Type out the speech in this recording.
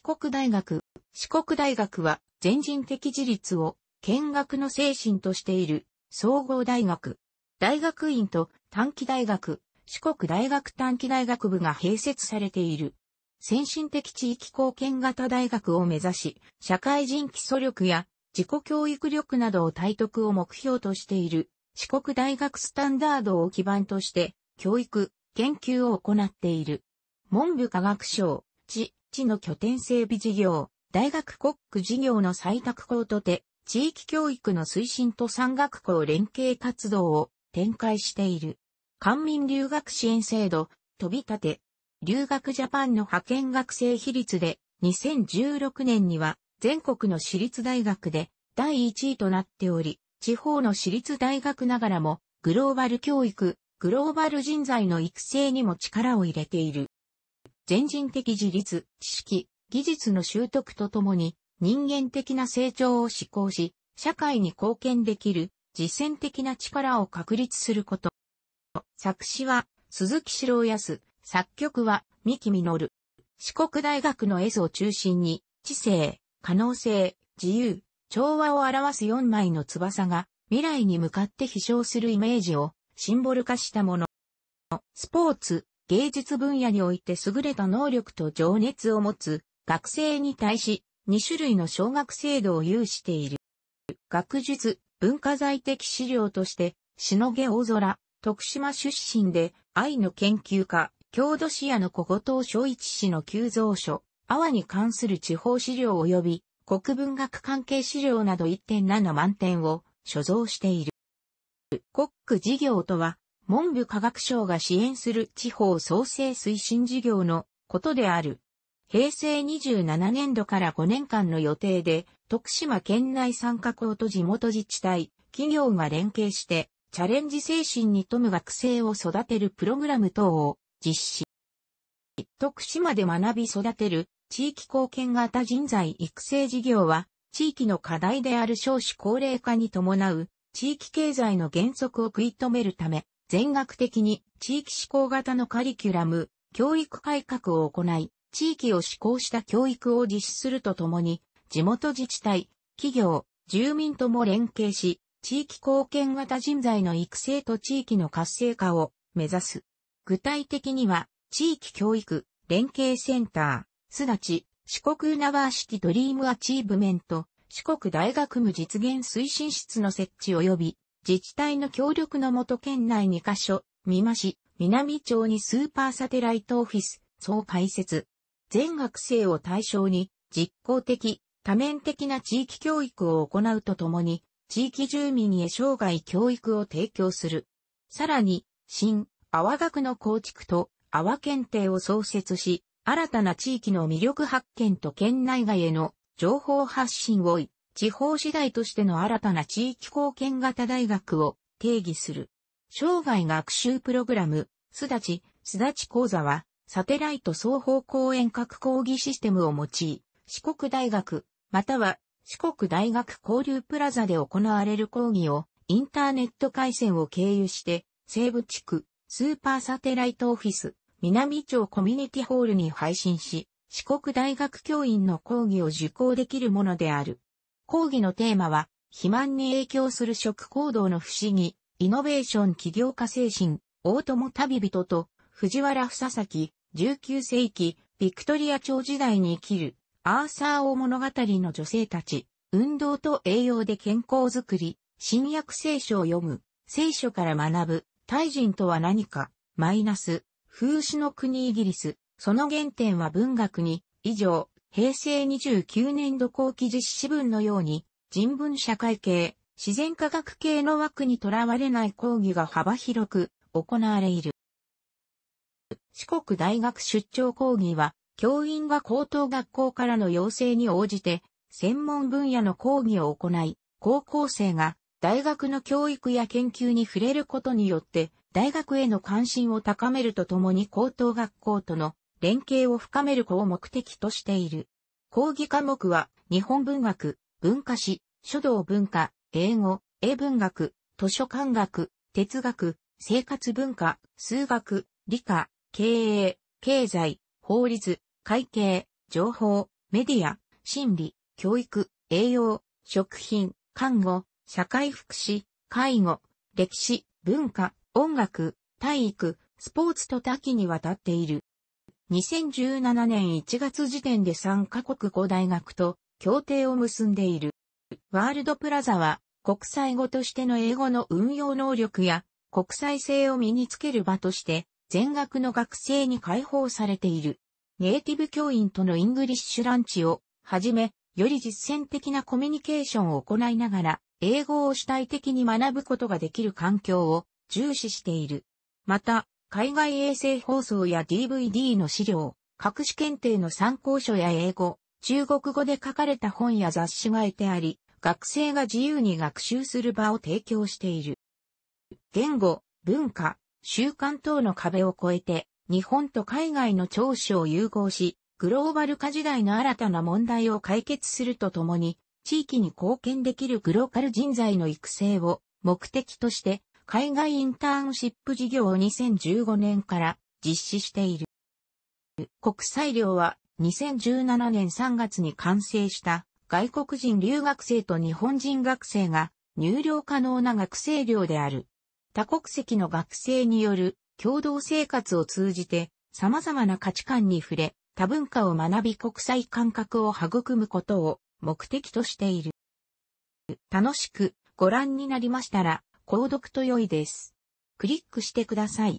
四国大学。四国大学は、全人的自立を、見学の精神としている、総合大学。大学院と短期大学、四国大学短期大学部が併設されている。先進的地域貢献型大学を目指し、社会人基礎力や自己教育力などを体得を目標としている四国大学スタンダードを基盤として教育、研究を行っている。文部科学省、地、地の拠点整備事業、大学国区事業の採択校とて、地域教育の推進と産学校連携活動を展開している。官民留学支援制度、飛び立て、留学ジャパンの派遣学生比率で、2016年には全国の私立大学で第1位となっており、地方の私立大学ながらもグローバル教育、グローバル人材の育成にも力を入れている。全人的自立、知識、技術の習得とともに、人間的な成長を志向し、社会に貢献できる、実践的な力を確立すること。作詞は、鈴木白康、作曲は、三木実。四国大学の絵図を中心に、知性、可能性、自由、調和を表す4枚の翼が、未来に向かって飛翔するイメージを、シンボル化したもの。スポーツ、芸術分野において優れた能力と情熱を持つ学生に対し2種類の奨学制度を有している。学術、文化財的資料として、しのげ大空、徳島出身で、愛の研究家、郷土市屋の小後藤昭一氏の急増書、阿波に関する地方資料及び国文学関係資料など1.7万点を所蔵している。国区事業とは、文部科学省が支援する地方創生推進事業のことである。平成27年度から5年間の予定で、徳島県内参加校と地元自治体、企業が連携して、チャレンジ精神に富む学生を育てるプログラム等を実施。徳島で学び育てる地域貢献型人材育成事業は、地域の課題である少子高齢化に伴う地域経済の減速を食い止めるため、全学的に地域志向型のカリキュラム、教育改革を行い、地域を志向した教育を実施するとともに、地元自治体、企業、住民とも連携し、地域貢献型人材の育成と地域の活性化を目指す。具体的には、地域教育、連携センター、すなち、四国ユナバーシティドリームアチーブメント、四国大学無実現推進室の設置及び、自治体の協力のもと県内2カ所、美馬市、南町にスーパーサテライトオフィス、総開設。全学生を対象に、実効的、多面的な地域教育を行うとともに、地域住民へ生涯教育を提供する。さらに、新、阿波学の構築と阿波検定を創設し、新たな地域の魅力発見と県内外への情報発信を一地方次第としての新たな地域貢献型大学を定義する。生涯学習プログラム、すだち、すだち講座は、サテライト双方向遠隔講義システムを用い、四国大学、または四国大学交流プラザで行われる講義を、インターネット回線を経由して、西部地区、スーパーサテライトオフィス、南町コミュニティホールに配信し、四国大学教員の講義を受講できるものである。講義のテーマは、肥満に影響する食行動の不思議、イノベーション起業家精神、大友旅人と、藤原房崎、19世紀、ビクトリア朝時代に生きる、アーサー王物語の女性たち、運動と栄養で健康づくり、新約聖書を読む、聖書から学ぶ、大人とは何か、マイナス、風刺の国イギリス、その原点は文学に、以上、平成29年度後期実施文のように、人文社会系、自然科学系の枠にとらわれない講義が幅広く行われいる。四国大学出張講義は、教員が高等学校からの要請に応じて、専門分野の講義を行い、高校生が大学の教育や研究に触れることによって、大学への関心を高めるとともに高等学校との連携を深める子を目的としている。講義科目は、日本文学、文化史、書道文化、英語、英文学、図書館学、哲学、生活文化、数学、理科、経営、経済、法律、会計、情報、メディア、心理、教育、栄養、食品、看護、社会福祉、介護、歴史、文化、音楽、体育、スポーツと多岐にわたっている。2017年1月時点で3カ国5大学と協定を結んでいる。ワールドプラザは国際語としての英語の運用能力や国際性を身につける場として全学の学生に開放されている。ネイティブ教員とのイングリッシュランチをはじめ、より実践的なコミュニケーションを行いながら、英語を主体的に学ぶことができる環境を重視している。また、海外衛星放送や DVD の資料、各種検定の参考書や英語、中国語で書かれた本や雑誌が得てあり、学生が自由に学習する場を提供している。言語、文化、習慣等の壁を越えて、日本と海外の長所を融合し、グローバル化時代の新たな問題を解決するとともに、地域に貢献できるグローカル人材の育成を目的として海外インターンシップ事業を2015年から実施している。国際寮は2017年3月に完成した外国人留学生と日本人学生が入寮可能な学生寮である。多国籍の学生による共同生活を通じて様々な価値観に触れ多文化を学び国際感覚を育むことを目的としている。楽しくご覧になりましたら購読と良いです。クリックしてください。